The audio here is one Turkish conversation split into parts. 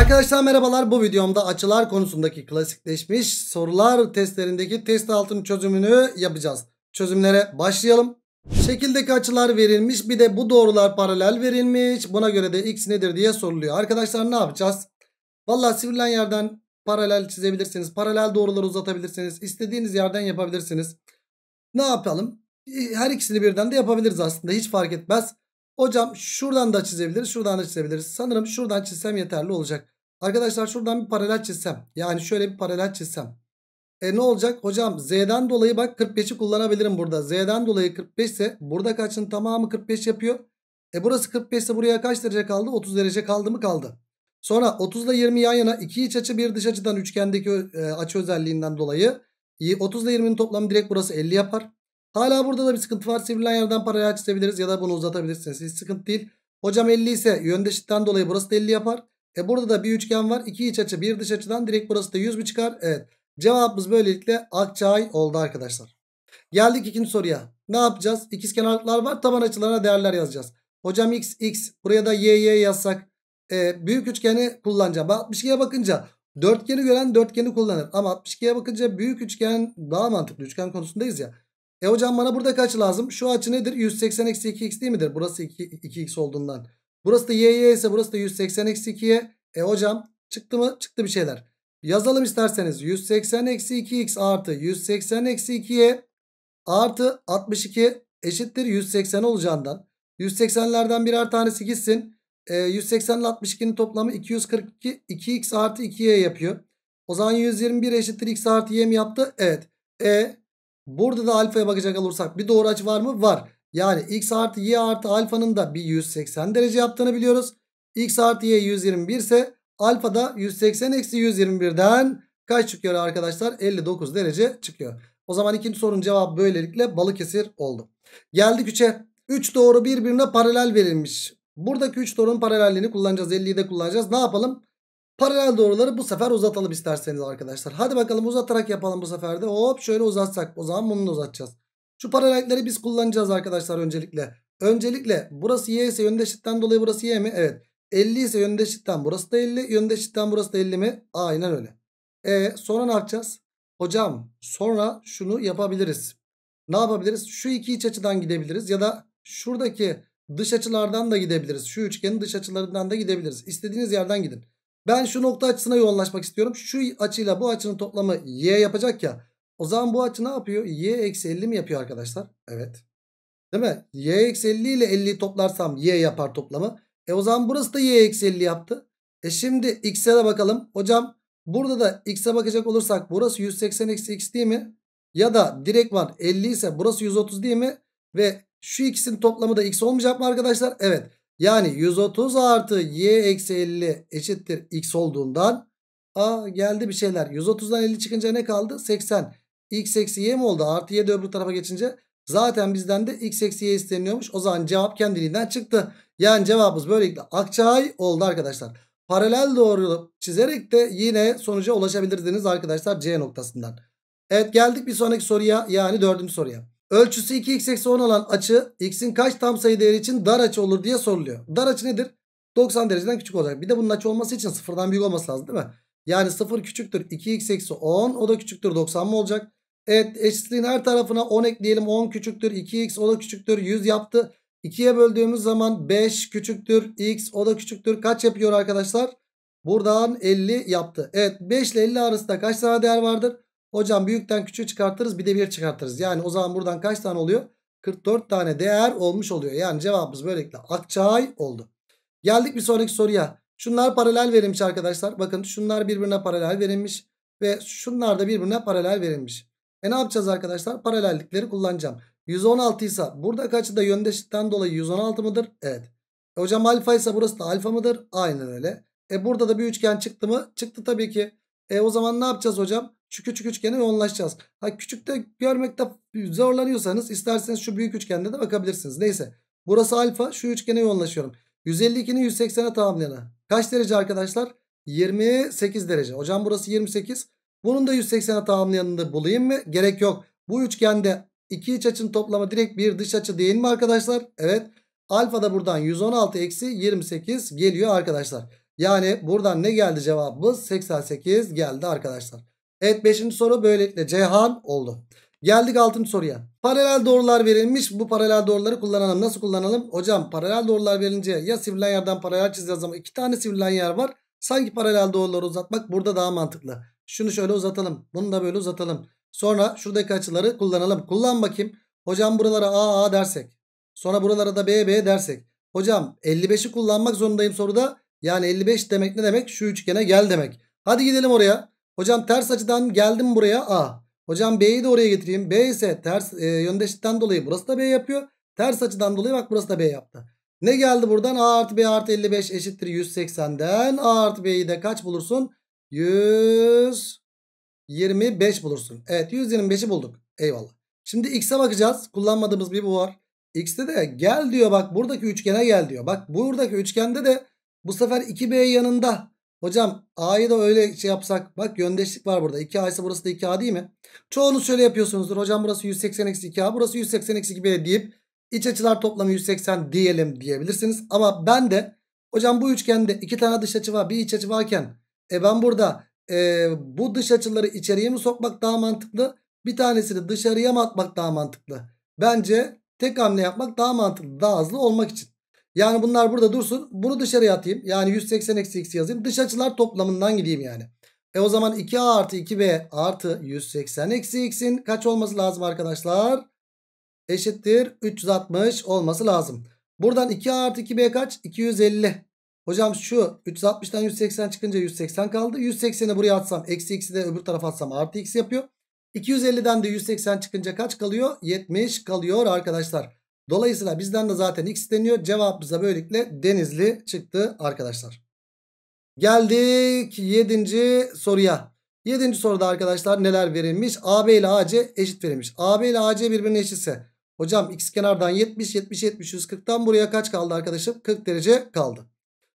Arkadaşlar merhabalar bu videomda açılar konusundaki klasikleşmiş sorular testlerindeki test altın çözümünü yapacağız. Çözümlere başlayalım. Şekildeki açılar verilmiş bir de bu doğrular paralel verilmiş. Buna göre de x nedir diye soruluyor. Arkadaşlar ne yapacağız? Valla sivrilen yerden paralel çizebilirsiniz. Paralel doğruları uzatabilirsiniz. istediğiniz yerden yapabilirsiniz. Ne yapalım? Her ikisini birden de yapabiliriz aslında hiç fark etmez. Hocam şuradan da çizebiliriz. Şuradan da çizebiliriz. Sanırım şuradan çizsem yeterli olacak. Arkadaşlar şuradan bir paralel çizsem. Yani şöyle bir paralel çizsem. E ne olacak? Hocam Z'den dolayı bak 45'i kullanabilirim burada. Z'den dolayı 45 ise burada kaçın tamamı 45 yapıyor. E burası 45 ise buraya kaç derece kaldı? 30 derece kaldı mı? Kaldı. Sonra 30 ile 20 yan yana iki iç açı bir dış açıdan üçgendeki e, açı özelliğinden dolayı 30 ile 20'nin toplamı direkt burası 50 yapar. Hala burada da bir sıkıntı var. Sivrilen yerden paralel açabiliriz ya da bunu uzatabilirsiniz. Hiç sıkıntı değil. Hocam 50 ise yöndeşitten dolayı burası da 50 yapar. E burada da bir üçgen var. İki iç açı bir dış açıdan direkt burası da 100 mü çıkar? Evet. Cevabımız böylelikle Akçay oldu arkadaşlar. Geldik ikinci soruya. Ne yapacağız? İkiz kenarlıklar var. Taban açılarına değerler yazacağız. Hocam x x buraya da y y yazsak e, büyük üçgeni kullanacağım. 62'ye bakınca dörtgeni gören dörtgeni kullanır. Ama 62'ye bakınca büyük üçgen daha mantıklı. Üçgen konusundayız ya. E hocam bana burada kaç lazım? Şu açı nedir? 180 eksi 2x değil midir? Burası 2, 2x olduğundan. Burası da yy ise burası da 180 eksi 2'ye. E hocam çıktı mı? Çıktı bir şeyler. Yazalım isterseniz. 180 eksi 2x artı 180 eksi 2'ye artı 62 eşittir 180 olacağından. 180'lerden birer tanesi gitsin. E, 180 ile 62'nin toplamı 242 2x artı 2y yapıyor. O zaman 121 eşittir x artı y mi yaptı? Evet. E Burada da alfaya bakacak olursak bir doğru açı var mı? Var. Yani x artı y artı alfanın da bir 180 derece yaptığını biliyoruz. x artı y 121 ise alfa da 180 eksi 121'den kaç çıkıyor arkadaşlar? 59 derece çıkıyor. O zaman ikinci sorunun cevabı böylelikle Balıkesir oldu. Geldik 3'e. 3 doğru birbirine paralel verilmiş. Buradaki 3 doğrunun paralelliğini kullanacağız. 50'yi de kullanacağız. Ne yapalım? Paralel doğruları bu sefer uzatalım isterseniz arkadaşlar. Hadi bakalım uzatarak yapalım bu sefer de. Hop şöyle uzatsak. O zaman bunu da uzatacağız. Şu paralelleri biz kullanacağız arkadaşlar öncelikle. Öncelikle burası y ise yöndeşitten dolayı burası y mi? Evet. 50 ise yöndeşitten burası da 50. Yöndeşitten burası da 50 mi? Aynen öyle. E sonra ne yapacağız? Hocam sonra şunu yapabiliriz. Ne yapabiliriz? Şu iki iç açıdan gidebiliriz ya da şuradaki dış açılardan da gidebiliriz. Şu üçgenin dış açılarından da gidebiliriz. İstediğiniz yerden gidin. Ben şu nokta açısına yoğunlaşmak istiyorum. Şu açıyla bu açının toplamı y yapacak ya. O zaman bu açı ne yapıyor? y eksi 50 mi yapıyor arkadaşlar? Evet. Değil mi? y eksi 50 ile 50'yi toplarsam y yapar toplamı. E o zaman burası da y eksi 50 yaptı. E şimdi x'e de bakalım. Hocam burada da x'e bakacak olursak burası 180 eksi x değil mi? Ya da direkt var 50 ise burası 130 değil mi? Ve şu ikisinin toplamı da x olmayacak mı arkadaşlar? Evet. Yani 130 artı y eksi 50 eşittir x olduğundan. A geldi bir şeyler. 130'dan 50 çıkınca ne kaldı? 80. x eksi y mi oldu? Artı y de öbür tarafa geçince zaten bizden de x eksi y isteniyormuş. O zaman cevap kendiliğinden çıktı. Yani cevabımız böylelikle akçay oldu arkadaşlar. Paralel doğru çizerek de yine sonuca ulaşabilirdiniz arkadaşlar C noktasından. Evet geldik bir sonraki soruya yani dördüncü soruya. Ölçüsü 2x eksi 10 olan açı x'in kaç tam sayı değeri için dar açı olur diye soruluyor. Dar açı nedir? 90 dereceden küçük olacak. Bir de bunun açı olması için sıfırdan büyük olması lazım değil mi? Yani sıfır küçüktür 2x eksi 10 o da küçüktür 90 mı olacak? Evet eşitliğin her tarafına 10 ekleyelim 10 küçüktür 2x o da küçüktür 100 yaptı. 2'ye böldüğümüz zaman 5 küçüktür x o da küçüktür kaç yapıyor arkadaşlar? Buradan 50 yaptı. Evet 5 ile 50 arasında kaç tane değer vardır? Hocam büyükten küçüğü çıkartırız bir de bir çıkartırız. Yani o zaman buradan kaç tane oluyor? 44 tane değer olmuş oluyor. Yani cevabımız böylelikle akçay oldu. Geldik bir sonraki soruya. Şunlar paralel verilmiş arkadaşlar. Bakın şunlar birbirine paralel verilmiş. Ve şunlar da birbirine paralel verilmiş. E ne yapacağız arkadaşlar? Paralellikleri kullanacağım. 116 ise burada kaçı da yöndeşlikten dolayı 116 mıdır? Evet. E hocam alfa ise burası da alfa mıdır? Aynen öyle. E burada da bir üçgen çıktı mı? Çıktı tabii ki. E o zaman ne yapacağız hocam? Çünkü küçük üçgene yoğunlaşacağız. Ha küçükte görmekte zorlanıyorsanız isterseniz şu büyük üçgende de bakabilirsiniz. Neyse. Burası alfa. Şu üçgene yoğunlaşıyorum. 152'nin 180'e tamamlayana. Kaç derece arkadaşlar? 28 derece. Hocam burası 28. Bunun da 180'e tamamlayanını da bulayım mı? Gerek yok. Bu üçgende iki iç açının toplamı direkt bir dış açı değil mi arkadaşlar? Evet. Alfa da buradan 116 eksi 28 geliyor arkadaşlar. Yani buradan ne geldi cevabımız? 88 geldi arkadaşlar. Evet 5. soru böylelikle Cihan oldu. Geldik 6. soruya. Paralel doğrular verilmiş. Bu paralel doğruları kullanalım. Nasıl kullanalım? Hocam paralel doğrular verince ya sivrilen yerden paralel çizeceğiz ama iki tane sivrilen yer var. Sanki paralel doğruları uzatmak burada daha mantıklı. Şunu şöyle uzatalım. Bunu da böyle uzatalım. Sonra şuradaki açıları kullanalım. Kullan bakayım. Hocam buralara A A dersek. Sonra buralara da B B dersek. Hocam 55'i kullanmak zorundayım soruda. Yani 55 demek ne demek? Şu üçgene gel demek. Hadi gidelim oraya. Hocam ters açıdan geldim buraya A. Hocam B'yi de oraya getireyim. B ise ters e, yöndeşlikten dolayı burası da B yapıyor. Ters açıdan dolayı bak burası da B yaptı. Ne geldi buradan? A artı B artı 55 eşittir 180'den. A artı B'yi de kaç bulursun? 125 bulursun. Evet 125'i bulduk. Eyvallah. Şimdi X'e bakacağız. Kullanmadığımız bir bu var. X'te de gel diyor bak buradaki üçgene gel diyor. Bak buradaki üçgende de bu sefer 2B yanında Hocam A'yı da öyle şey yapsak. Bak yöndeşlik var burada. 2A ise burası da 2A değil mi? Çoğunuz şöyle yapıyorsunuzdur. Hocam burası 180-2A burası 180-2B deyip iç açılar toplamı 180 diyelim diyebilirsiniz. Ama ben de hocam bu üçgende iki tane dış açı var bir iç açı varken e ben burada e, bu dış açıları içeriye mi sokmak daha mantıklı? Bir tanesini dışarıya mı atmak daha mantıklı? Bence tek hamle yapmak daha mantıklı daha hızlı olmak için. Yani bunlar burada dursun. Bunu dışarıya atayım. Yani 180 eksi x yazayım. Dış açılar toplamından gideyim yani. E o zaman 2a artı 2b artı 180 eksi x'in kaç olması lazım arkadaşlar? Eşittir 360 olması lazım. Buradan 2a artı 2b kaç? 250. Hocam şu 360'dan 180 çıkınca 180 kaldı. 180'i buraya atsam eksi x'i de öbür tarafa atsam artı x yapıyor. 250'den de 180 çıkınca kaç kalıyor? 70 kalıyor arkadaşlar. Dolayısıyla bizden de zaten x isteniyor. bize böylelikle Denizli çıktı arkadaşlar. Geldik 7. soruya. 7. soruda arkadaşlar neler verilmiş? AB ile AC eşit verilmiş. AB ile AC birbirine eşitse. Hocam x kenardan 70, 70, 70, 140'tan buraya kaç kaldı arkadaşım? 40 derece kaldı.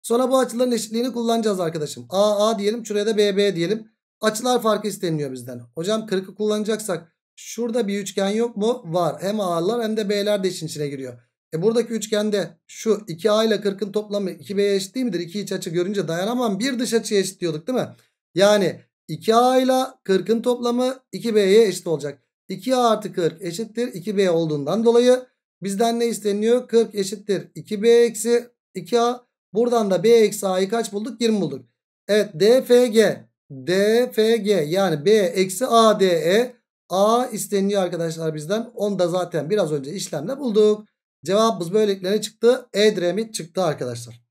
Sonra bu açıların eşitliğini kullanacağız arkadaşım. AA diyelim şuraya da BB diyelim. Açılar farkı isteniliyor bizden. Hocam 40'ı kullanacaksak Şurada bir üçgen yok mu? Var. Hem A'lar hem de B'ler de işin içine giriyor. E buradaki üçgende şu 2A ile 40'ın toplamı 2B'ye eşit değil midir? 2 iç açı görünce dayanamam. Bir dış açıya eşit diyorduk değil mi? Yani 2A ile 40'ın toplamı 2B'ye eşit olacak. 2A artı 40 eşittir 2B olduğundan dolayı bizden ne isteniyor? 40 eşittir 2B eksi 2A. Buradan da B eksi A'yı kaç bulduk? 20 bulduk. Evet DFG DFG yani B eksi ADE A isteniyor arkadaşlar bizden. Onu da zaten biraz önce işlemle bulduk. Cevabımız böylelikle ne çıktı? Edremit çıktı arkadaşlar.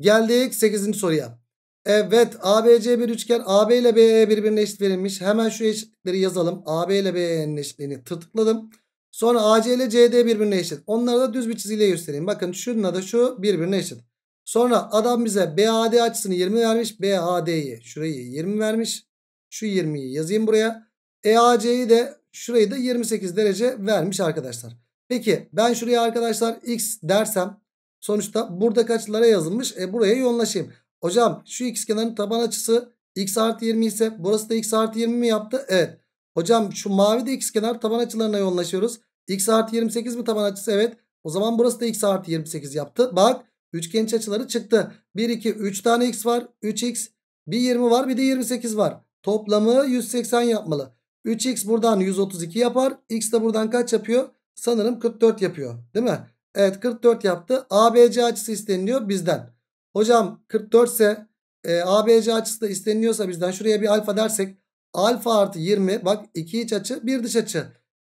Geldik 8. soruya. Evet ABC bir üçgen AB ile BE birbirine eşit verilmiş. Hemen şu eşitleri yazalım. AB ile BE'nin eşitliğini tırtıkladım. Sonra AC ile CD birbirine eşit. Onları da düz bir çizgiyle göstereyim. Bakın şununla da şu birbirine eşit. Sonra adam bize BAD açısını 20 vermiş. BAD'yi şurayı 20 vermiş. Şu 20'yi yazayım buraya. EAC'yi de şurayı da 28 derece vermiş arkadaşlar. Peki ben şuraya arkadaşlar x dersem sonuçta burada kaçlara yazılmış? E buraya yoğunlaşayım. Hocam şu x kenarın taban açısı x artı 20 ise burası da x artı 20 mi yaptı? Evet. Hocam şu mavi de x kenar taban açılarına yoğunlaşıyoruz. x artı 28 mi taban açısı? Evet. O zaman burası da x artı 28 yaptı. Bak üçgen iç açıları çıktı. 1, 2, 3 tane x var. 3x. Bir 20 var bir de 28 var. Toplamı 180 yapmalı. 3x buradan 132 yapar. X de buradan kaç yapıyor? Sanırım 44 yapıyor. Değil mi? Evet 44 yaptı. ABC açısı isteniliyor bizden. Hocam 44 ise e, ABC açısı da isteniliyorsa bizden şuraya bir alfa dersek alfa artı 20 bak 2 iç açı 1 dış açı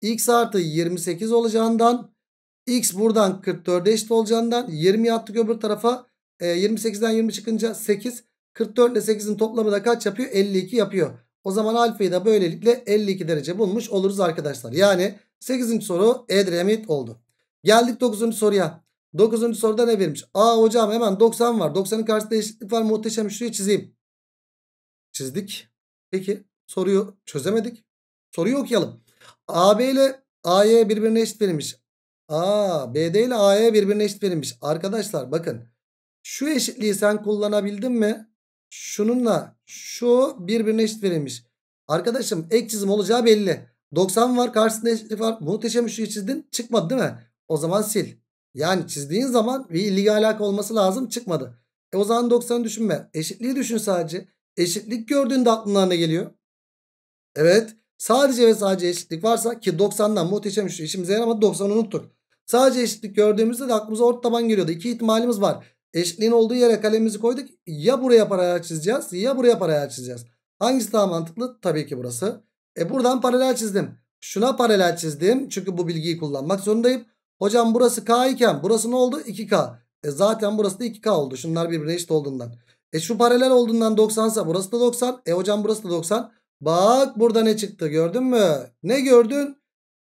x artı 28 olacağından x buradan 44'e eşit olacağından 20 attık öbür tarafa e, 28'den 20 çıkınca 8 44 ile 8'in toplamı da kaç yapıyor 52 yapıyor. O zaman alfayı da böylelikle 52 derece bulmuş oluruz arkadaşlar. Yani 8. soru Edremit oldu. Geldik 9. soruya. 9. soruda ne vermiş? Aa hocam hemen 90 var. 90'ın karşısında eşitlik var. Muhteşem şuraya çizeyim. Çizdik. Peki soruyu çözemedik. Soruyu okuyalım. AB ile AY birbirine eşit verilmiş. A, BD ile AY birbirine eşit verilmiş. Arkadaşlar bakın. Şu eşitliği sen kullanabildin mi? Şununla şu birbirine eşit verilmiş. Arkadaşım ek çizim olacağı belli. 90 var karşısında eşitlik var. Muhteşem üçlüyü çizdin çıkmadı değil mi? O zaman sil. Yani çizdiğin zaman bir ilgi alaka olması lazım çıkmadı. E o zaman 90 düşünme. Eşitliği düşün sadece. Eşitlik gördüğünde aklına ne geliyor? Evet. Sadece ve sadece eşitlik varsa ki 90'dan muhteşem üçlü işimize yaramadı 90'ı unuttuk. Sadece eşitlik gördüğümüzde de aklımıza ort taban geliyordu. İki ihtimalimiz var. Eşitliğin olduğu yere kalemimizi koyduk. Ya buraya paralel çizeceğiz ya buraya paralel çizeceğiz. Hangisi daha mantıklı? Tabii ki burası. E buradan paralel çizdim. Şuna paralel çizdim. Çünkü bu bilgiyi kullanmak zorundayım. Hocam burası K iken burası ne oldu? 2K. E zaten burası da 2K oldu. Şunlar birbirine eşit olduğundan. E şu paralel olduğundan 90 ise burası da 90. E hocam burası da 90. Bak burada ne çıktı gördün mü? Ne gördün?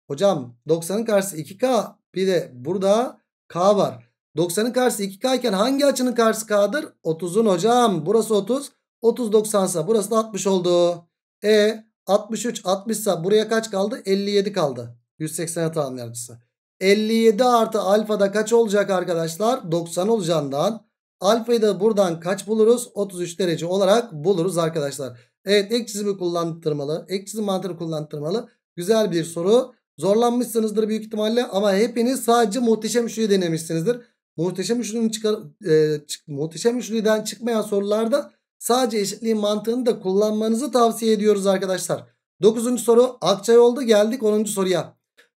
Hocam 90'ın karşısı 2K. Bir de burada K var. 90'ın karşısı 2K iken hangi açının karşısı K'dır? 30'un hocam. Burası 30. 30 90 sa burası da 60 oldu. E 63 60 sa buraya kaç kaldı? 57 kaldı. 180 hatanın yardımcısı. 57 artı alfada kaç olacak arkadaşlar? 90 olacağından. Alfayı da buradan kaç buluruz? 33 derece olarak buluruz arkadaşlar. Evet ek çizimi kullandırmalı. Ek çizim mantığını kullandırmalı. Güzel bir soru. Zorlanmışsınızdır büyük ihtimalle ama hepiniz sadece muhteşem şuyu denemişsinizdir. Muhteşem üçlünün çıkar, e, çık, muhteşem üçlüden çıkmayan sorularda sadece eşitliğin mantığını da kullanmanızı tavsiye ediyoruz arkadaşlar. Dokuzuncu soru oldu geldik onuncu soruya.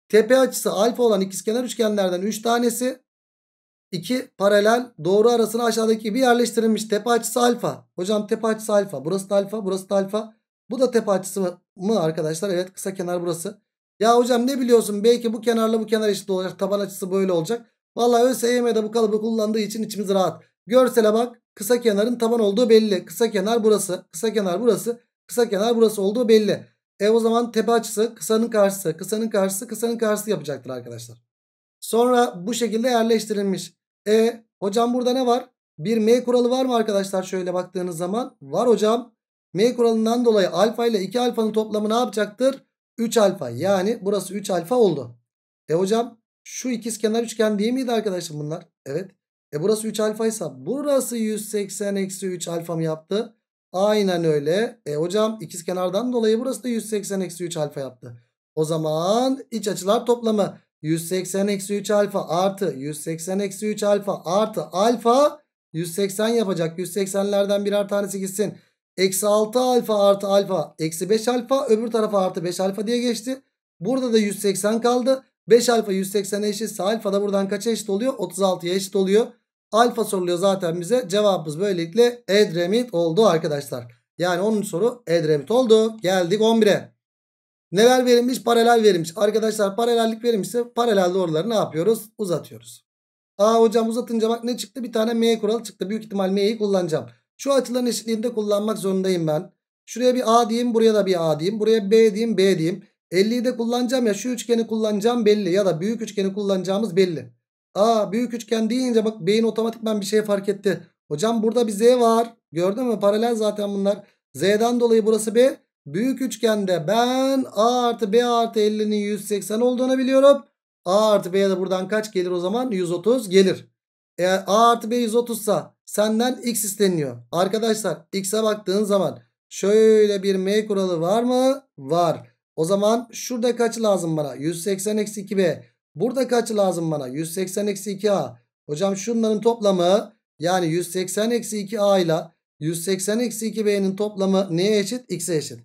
Tepe açısı alfa olan ikizkenar üçgenlerden üç tanesi iki paralel doğru arasına aşağıdaki gibi yerleştirilmiş. Tepe açısı alfa. Hocam tepe açısı alfa. Burası da alfa. Burası da alfa. Bu da tepe açısı mı, mı arkadaşlar? Evet kısa kenar burası. Ya hocam ne biliyorsun? Belki bu kenarla bu kenar eşit olacak. Taban açısı böyle olacak. Valla ÖSYM'de bu kalıbı kullandığı için içimiz rahat. Görsele bak. Kısa kenarın taban olduğu belli. Kısa kenar burası. Kısa kenar burası. Kısa kenar burası olduğu belli. E o zaman tepe açısı kısanın karşısı. Kısanın karşısı kısanın karşısı yapacaktır arkadaşlar. Sonra bu şekilde yerleştirilmiş. E hocam burada ne var? Bir M kuralı var mı arkadaşlar şöyle baktığınız zaman? Var hocam. M kuralından dolayı alfa ile 2 alfanın toplamı ne yapacaktır? 3 alfa. Yani burası 3 alfa oldu. E hocam şu ikiz kenar üçgen değil miydi arkadaşım bunlar? Evet. E burası 3 alfaysa burası 180 eksi 3 alfa mı yaptı? Aynen öyle. E hocam ikiz kenardan dolayı burası da 180 eksi 3 alfa yaptı. O zaman iç açılar toplamı 180 eksi 3 alfa artı 180 eksi 3 alfa artı alfa 180 yapacak. 180'lerden birer tanesi gitsin. Eksi 6 alfa artı alfa eksi 5 alfa öbür tarafa artı 5 alfa diye geçti. Burada da 180 kaldı. 5 alfa 180 eşitse alfa da buradan kaç eşit oluyor? 36'ya eşit oluyor. Alfa soruluyor zaten bize. Cevabımız böylelikle Edremit oldu arkadaşlar. Yani onun soru Edremit oldu. Geldik 11'e. Neler verilmiş? Paralel verilmiş. Arkadaşlar paralellik verilmişse paralel doğruları ne yapıyoruz? Uzatıyoruz. Aa hocam uzatınca bak ne çıktı? Bir tane M kuralı çıktı. Büyük ihtimal M'yi kullanacağım. Şu açıların eşitliğinde kullanmak zorundayım ben. Şuraya bir A diyeyim. Buraya da bir A diyeyim. Buraya B diyeyim. B diyeyim. 50'yi de kullanacağım ya şu üçgeni kullanacağım belli ya da büyük üçgeni kullanacağımız belli. Aa büyük üçgen deyince bak beyin otomatikman bir şey fark etti. Hocam burada bir Z var. Gördün mü? Paralel zaten bunlar. Z'den dolayı burası B. Büyük üçgende ben A artı B artı 50'nin 180 olduğunu biliyorum. A artı B'ye de buradan kaç gelir o zaman? 130 gelir. Eğer A artı B 130 sa senden X isteniyor. Arkadaşlar X'e baktığın zaman şöyle bir M kuralı var mı? Var. O zaman şurada kaç lazım bana? 180-2b. Burada kaç lazım bana? 180-2a. Hocam şunların toplamı yani 180-2a ile 180-2b'nin toplamı neye eşit? X'e eşit.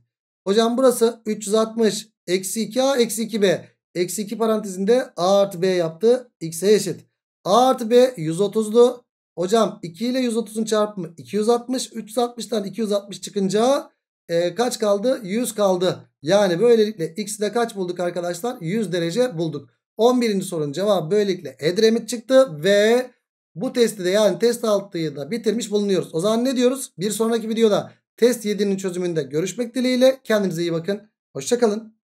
Hocam burası 360 eksi 2a eksi 2b. Eksi 2 parantezinde a artı b yaptı. X'e eşit. A artı B 130'du. Hocam 2 ile 130'un çarpımı 260. 360'dan 260 çıkınca e, kaç kaldı? 100 kaldı. Yani böylelikle x'i de kaç bulduk arkadaşlar? 100 derece bulduk. 11. sorunun cevabı böylelikle Edremit çıktı ve bu testi de yani test 6'yı da bitirmiş bulunuyoruz. O zaman ne diyoruz? Bir sonraki videoda test 7'nin çözümünde görüşmek dileğiyle. Kendinize iyi bakın. Hoşçakalın.